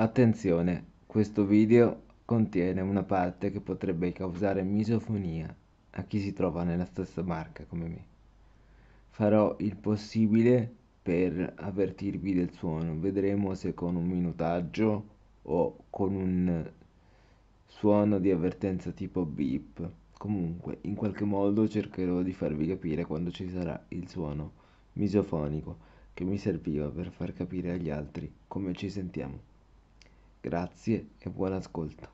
Attenzione, questo video contiene una parte che potrebbe causare misofonia a chi si trova nella stessa marca come me. Farò il possibile per avvertirvi del suono, vedremo se con un minutaggio o con un suono di avvertenza tipo beep. Comunque, in qualche modo cercherò di farvi capire quando ci sarà il suono misofonico che mi serviva per far capire agli altri come ci sentiamo. Grazie e buon ascolto.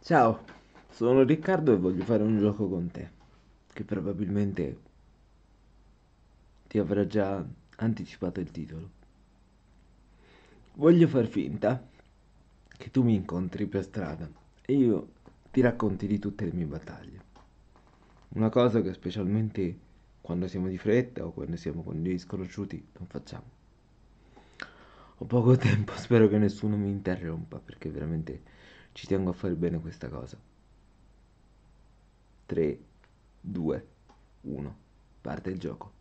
Ciao, sono Riccardo e voglio fare un gioco con te, che probabilmente ti avrà già anticipato il titolo. Voglio far finta che tu mi incontri per strada e io ti racconti di tutte le mie battaglie. Una cosa che specialmente quando siamo di fretta o quando siamo con gli sconosciuti non facciamo ho poco tempo, spero che nessuno mi interrompa perché veramente ci tengo a fare bene questa cosa. 3, 2, 1, parte il gioco.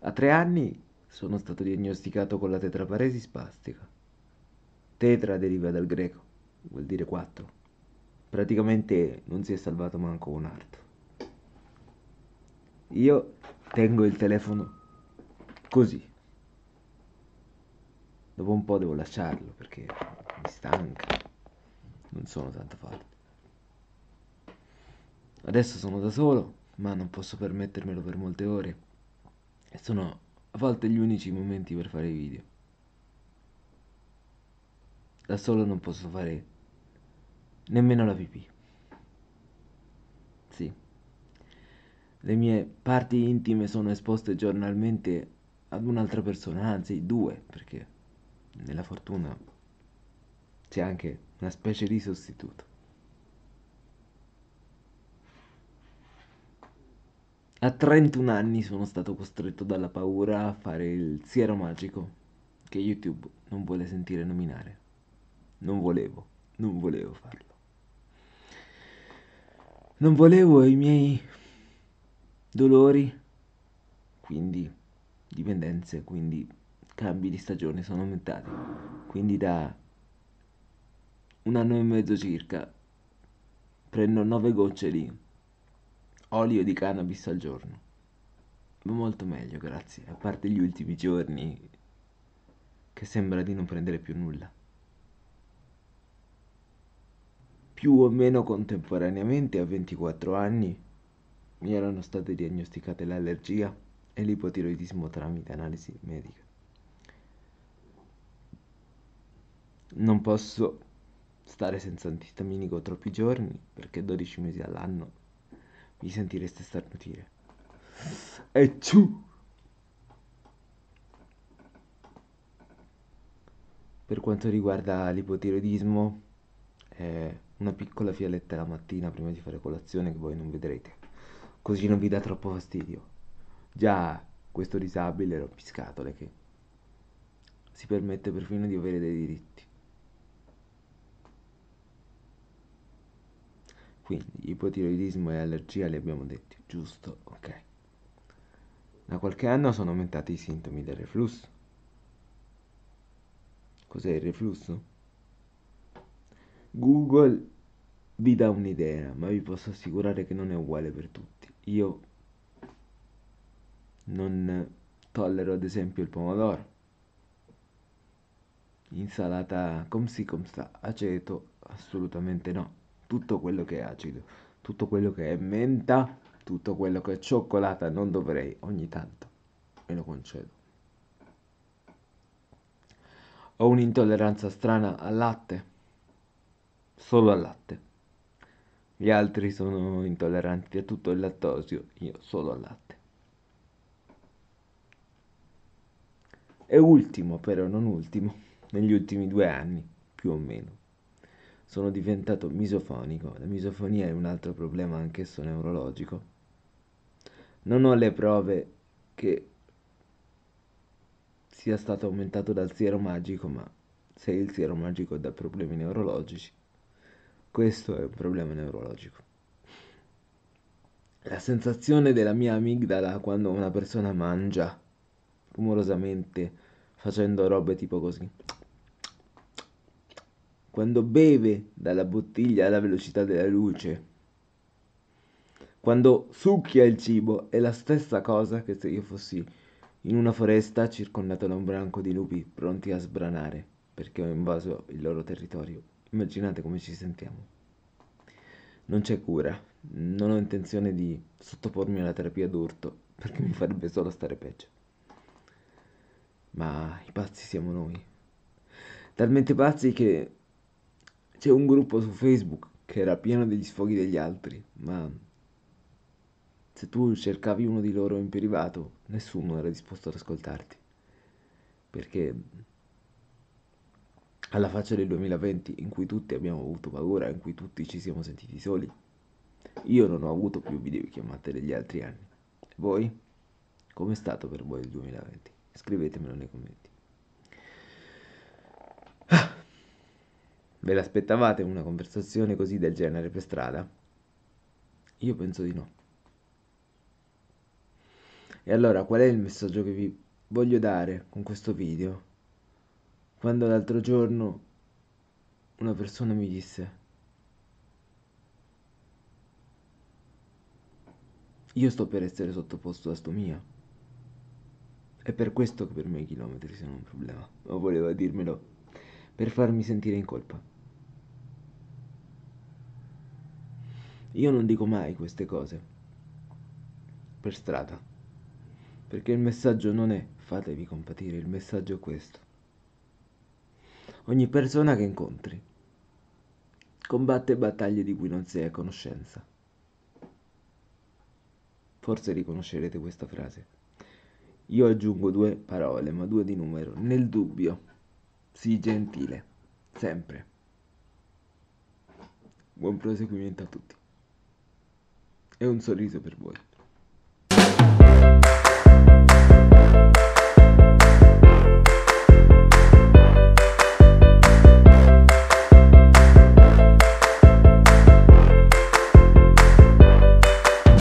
A tre anni sono stato diagnosticato con la tetraparesi spastica. Tetra deriva dal greco, vuol dire quattro. Praticamente non si è salvato manco un arto. Io tengo il telefono così dopo un po' devo lasciarlo perché mi stanca, non sono tanto forte. Adesso sono da solo, ma non posso permettermelo per molte ore e sono a volte gli unici momenti per fare video. Da solo non posso fare nemmeno la pipì. Sì. Le mie parti intime sono esposte giornalmente ad un'altra persona, anzi due, perché nella fortuna c'è anche una specie di sostituto. A 31 anni sono stato costretto dalla paura a fare il siero magico che YouTube non vuole sentire nominare. Non volevo, non volevo farlo. Non volevo i miei dolori, quindi dipendenze, quindi cambi di stagione sono aumentati. Quindi da un anno e mezzo circa prendo 9 gocce di olio di cannabis al giorno. Molto meglio, grazie, a parte gli ultimi giorni che sembra di non prendere più nulla. Più o meno contemporaneamente a 24 anni mi erano state diagnosticate l'allergia e l'ipotiroidismo tramite analisi medica. non posso stare senza antistaminico troppi giorni perché 12 mesi all'anno mi sentireste starnutire. E ciù! Per quanto riguarda l'ipotiroidismo, eh, una piccola fialetta la mattina prima di fare colazione che voi non vedrete, così non vi dà troppo fastidio. Già questo disabile rompiscatole che si permette perfino di avere dei diritti. Quindi ipotiroidismo e allergia li abbiamo detti, giusto? Ok. Da qualche anno sono aumentati i sintomi del reflusso. Cos'è il reflusso? Google vi dà un'idea, ma vi posso assicurare che non è uguale per tutti. Io non tollero ad esempio il pomodoro. Insalata come si come sta, aceto, assolutamente no tutto quello che è acido, tutto quello che è menta, tutto quello che è cioccolata, non dovrei ogni tanto, me lo concedo. Ho un'intolleranza strana al latte, solo al latte. Gli altri sono intolleranti a tutto il lattosio, io solo al latte. E ultimo, però non ultimo, negli ultimi due anni, più o meno sono diventato misofonico. La misofonia è un altro problema anch'esso neurologico. Non ho le prove che sia stato aumentato dal siero magico, ma se il siero magico dà problemi neurologici, questo è un problema neurologico. La sensazione della mia amigdala quando una persona mangia rumorosamente facendo robe tipo così quando beve dalla bottiglia alla velocità della luce, quando succhia il cibo, è la stessa cosa che se io fossi in una foresta circondata da un branco di lupi pronti a sbranare perché ho invaso il loro territorio. Immaginate come ci sentiamo. Non c'è cura, non ho intenzione di sottopormi alla terapia d'urto perché mi farebbe solo stare peggio. Ma i pazzi siamo noi. Talmente pazzi che c'è un gruppo su Facebook che era pieno degli sfoghi degli altri, ma se tu cercavi uno di loro in privato, nessuno era disposto ad ascoltarti. Perché alla faccia del 2020 in cui tutti abbiamo avuto paura, in cui tutti ci siamo sentiti soli. Io non ho avuto più videochiamate degli altri anni. Voi? Com'è stato per voi il 2020? Scrivetemelo nei commenti. Ve l'aspettavate una conversazione così del genere per strada? Io penso di no. E allora qual è il messaggio che vi voglio dare con questo video? Quando l'altro giorno una persona mi disse Io sto per essere sottoposto a stomia. È per questo che per me i chilometri sono un problema. Ma voleva dirmelo per farmi sentire in colpa. Io non dico mai queste cose per strada, perché il messaggio non è fatevi compatire, il messaggio è questo. Ogni persona che incontri combatte battaglie di cui non si è a conoscenza. Forse riconoscerete questa frase. Io aggiungo due parole, ma due di numero, nel dubbio sii gentile, sempre. Buon proseguimento a tutti. E un sorriso per voi.